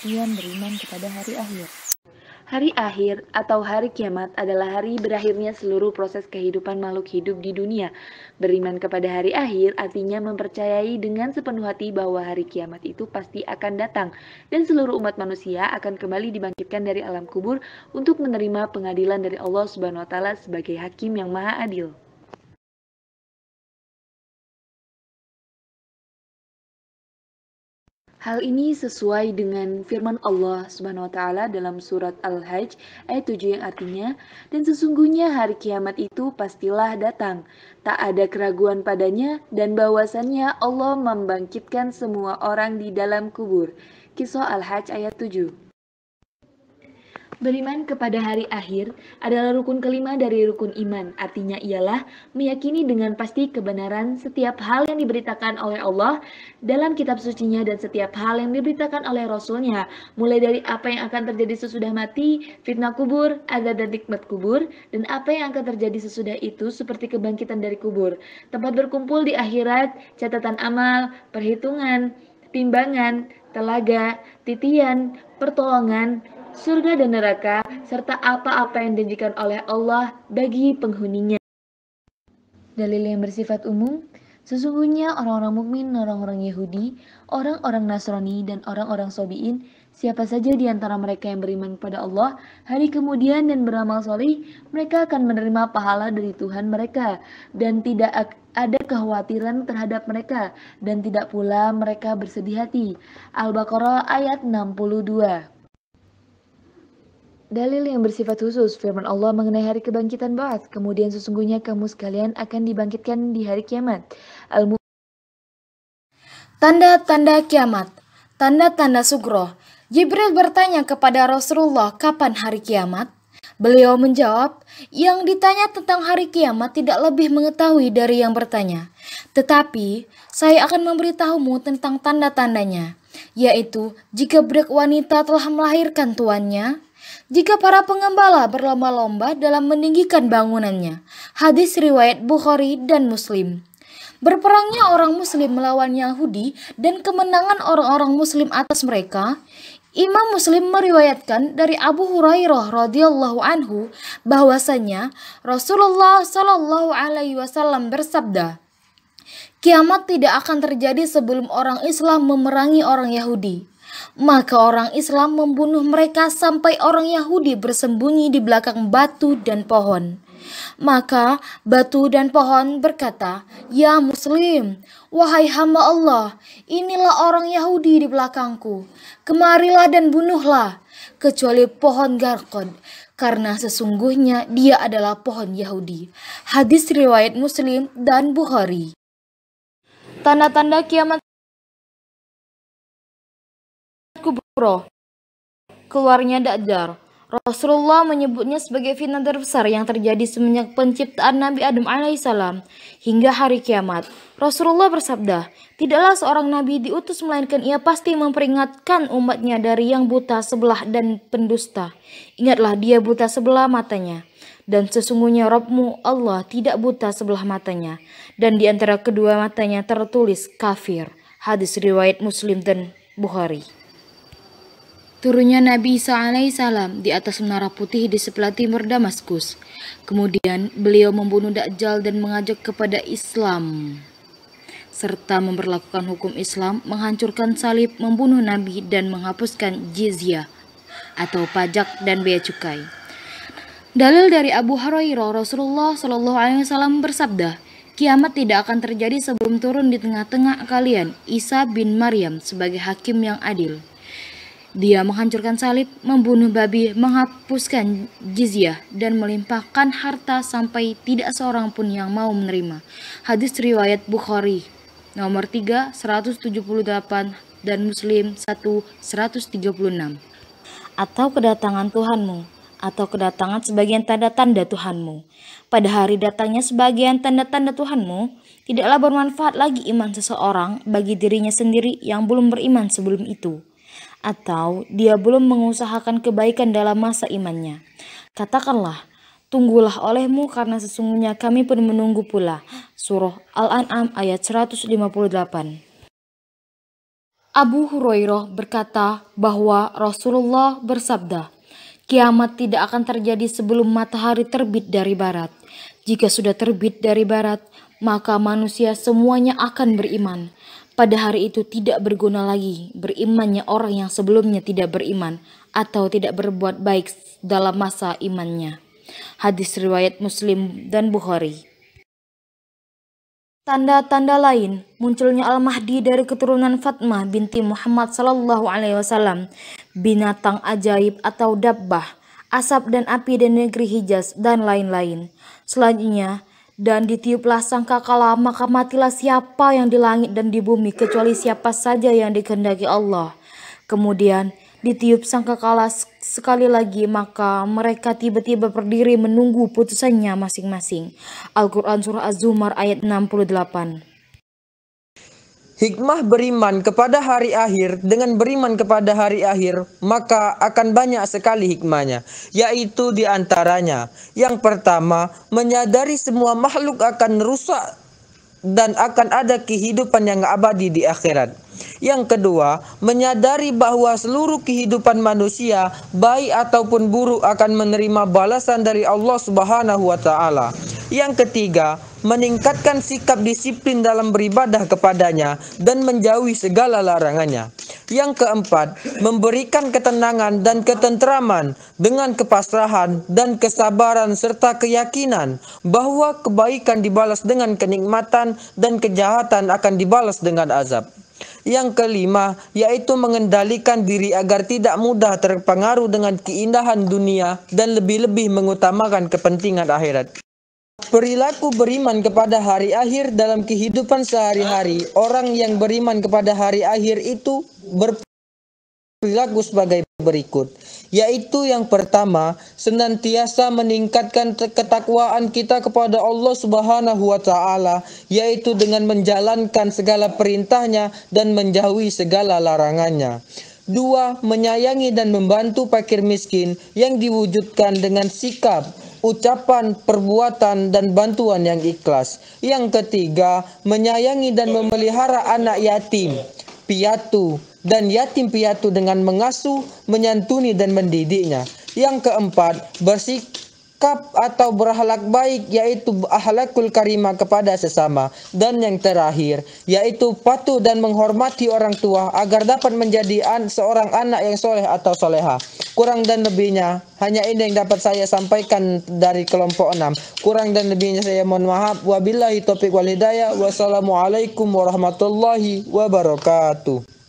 kematian beriman kepada hari akhir. Hari akhir atau hari kiamat adalah hari berakhirnya seluruh proses kehidupan makhluk hidup di dunia. Beriman kepada hari akhir artinya mempercayai dengan sepenuh hati bahwa hari kiamat itu pasti akan datang dan seluruh umat manusia akan kembali dibangkitkan dari alam kubur untuk menerima pengadilan dari Allah Subhanahu wa sebagai hakim yang maha adil. Hal ini sesuai dengan firman Allah Subhanahu wa taala dalam surat Al-Hajj ayat 7 yang artinya dan sesungguhnya hari kiamat itu pastilah datang tak ada keraguan padanya dan bahwasannya Allah membangkitkan semua orang di dalam kubur. Kisah Al-Hajj ayat 7. Beriman kepada hari akhir adalah rukun kelima dari rukun iman. Artinya ialah meyakini dengan pasti kebenaran setiap hal yang diberitakan oleh Allah dalam kitab sucinya dan setiap hal yang diberitakan oleh Rasulnya. Mulai dari apa yang akan terjadi sesudah mati, fitnah kubur, azab dan nikmat kubur, dan apa yang akan terjadi sesudah itu seperti kebangkitan dari kubur. Tempat berkumpul di akhirat, catatan amal, perhitungan, timbangan, telaga, titian, pertolongan, surga dan neraka, serta apa-apa yang dijanjikan oleh Allah bagi penghuninya. Dalil yang bersifat umum, sesungguhnya orang-orang mukmin, orang-orang Yahudi, orang-orang Nasrani, dan orang-orang Sobiin, siapa saja di antara mereka yang beriman kepada Allah, hari kemudian dan beramal soleh, mereka akan menerima pahala dari Tuhan mereka, dan tidak ada kekhawatiran terhadap mereka, dan tidak pula mereka bersedih hati. Al-Baqarah ayat 62 Dalil yang bersifat khusus, firman Allah mengenai hari kebangkitan Ba'ath, kemudian sesungguhnya kamu sekalian akan dibangkitkan di hari kiamat. Tanda-tanda kiamat, tanda-tanda sugro. Jibril bertanya kepada Rasulullah kapan hari kiamat? Beliau menjawab, yang ditanya tentang hari kiamat tidak lebih mengetahui dari yang bertanya. Tetapi, saya akan memberitahumu tentang tanda-tandanya, yaitu jika budak wanita telah melahirkan tuannya, jika para pengembala berlomba-lomba dalam meninggikan bangunannya. Hadis riwayat Bukhari dan Muslim. Berperangnya orang muslim melawan Yahudi dan kemenangan orang-orang muslim atas mereka, Imam Muslim meriwayatkan dari Abu Hurairah radhiyallahu anhu bahwasanya Rasulullah shallallahu alaihi wasallam bersabda, Kiamat tidak akan terjadi sebelum orang Islam memerangi orang Yahudi. Maka orang Islam membunuh mereka sampai orang Yahudi bersembunyi di belakang batu dan pohon. Maka batu dan pohon berkata, "Ya Muslim, wahai hamba Allah, inilah orang Yahudi di belakangku. Kemarilah dan bunuhlah, kecuali pohon garkon karena sesungguhnya dia adalah pohon Yahudi." Hadis riwayat Muslim dan Bukhari. Tanda-tanda kiamat Pro. Keluarnya Dajjal. Rasulullah menyebutnya sebagai fitnah terbesar yang terjadi semenjak penciptaan Nabi Adam alaihissalam hingga hari kiamat. Rasulullah bersabda, tidaklah seorang nabi diutus melainkan ia pasti memperingatkan umatnya dari yang buta sebelah dan pendusta. Ingatlah dia buta sebelah matanya. Dan sesungguhnya Robmu Allah tidak buta sebelah matanya. Dan di antara kedua matanya tertulis kafir. Hadis riwayat Muslim dan Bukhari. Turunnya Nabi Isa alaihissalam di atas menara putih di sebelah timur Damaskus. Kemudian beliau membunuh Dajjal dan mengajak kepada Islam. Serta memperlakukan hukum Islam, menghancurkan salib, membunuh Nabi dan menghapuskan jizyah atau pajak dan bea cukai. Dalil dari Abu Hurairah Rasulullah Shallallahu Alaihi Wasallam bersabda, Kiamat tidak akan terjadi sebelum turun di tengah-tengah kalian Isa bin Maryam sebagai hakim yang adil. Dia menghancurkan salib, membunuh babi, menghapuskan jizyah, dan melimpahkan harta sampai tidak seorang pun yang mau menerima. Hadis riwayat Bukhari nomor 3 178 dan Muslim 1 136. Atau kedatangan Tuhanmu, atau kedatangan sebagian tanda-tanda Tuhanmu. Pada hari datangnya sebagian tanda-tanda Tuhanmu, tidaklah bermanfaat lagi iman seseorang bagi dirinya sendiri yang belum beriman sebelum itu atau dia belum mengusahakan kebaikan dalam masa imannya. Katakanlah, tunggulah olehmu karena sesungguhnya kami pun menunggu pula. Surah Al-An'am ayat 158. Abu Hurairah berkata bahwa Rasulullah bersabda, Kiamat tidak akan terjadi sebelum matahari terbit dari barat. Jika sudah terbit dari barat, maka manusia semuanya akan beriman pada hari itu tidak berguna lagi berimannya orang yang sebelumnya tidak beriman atau tidak berbuat baik dalam masa imannya. Hadis riwayat Muslim dan Bukhari. Tanda-tanda lain munculnya Al-Mahdi dari keturunan Fatmah binti Muhammad sallallahu alaihi wasallam, binatang ajaib atau dabbah, asap dan api dari negeri Hijaz dan lain-lain. Selanjutnya, dan ditiuplah sangka kalah maka matilah siapa yang di langit dan di bumi kecuali siapa saja yang dikehendaki Allah. Kemudian ditiup sangka kalah sekali lagi maka mereka tiba-tiba berdiri menunggu putusannya masing-masing. Al-Quran Surah Az-Zumar ayat 68 hikmah beriman kepada hari akhir dengan beriman kepada hari akhir, maka akan banyak sekali hikmahnya, yaitu diantaranya yang pertama, menyadari semua makhluk akan rusak dan akan ada kehidupan yang abadi di akhirat. Yang kedua, menyadari bahwa seluruh kehidupan manusia baik ataupun buruk akan menerima balasan dari Allah Subhanahu wa taala. Yang ketiga, meningkatkan sikap disiplin dalam beribadah kepadanya dan menjauhi segala larangannya. Yang keempat, memberikan ketenangan dan ketentraman dengan kepasrahan dan kesabaran serta keyakinan bahwa kebaikan dibalas dengan kenikmatan dan kejahatan akan dibalas dengan azab. Yang kelima, yaitu mengendalikan diri agar tidak mudah terpengaruh dengan keindahan dunia dan lebih-lebih mengutamakan kepentingan akhirat. Perilaku beriman kepada hari akhir dalam kehidupan sehari-hari, orang yang beriman kepada hari akhir itu berperilaku sebagai berikut yaitu yang pertama senantiasa meningkatkan ketakwaan kita kepada Allah Subhanahu wa taala yaitu dengan menjalankan segala perintahnya dan menjauhi segala larangannya. Dua, menyayangi dan membantu fakir miskin yang diwujudkan dengan sikap, ucapan, perbuatan, dan bantuan yang ikhlas. Yang ketiga, menyayangi dan memelihara anak yatim, piatu, dan yatim piatu dengan mengasuh, menyantuni dan mendidiknya. Yang keempat, bersikap atau berhalak baik yaitu ahlakul karimah kepada sesama. Dan yang terakhir, yaitu patuh dan menghormati orang tua agar dapat menjadi an seorang anak yang soleh atau soleha. Kurang dan lebihnya, hanya ini yang dapat saya sampaikan dari kelompok 6. Kurang dan lebihnya saya mohon maaf. Wabillahi taufiq wal hidayah. Wassalamualaikum warahmatullahi wabarakatuh.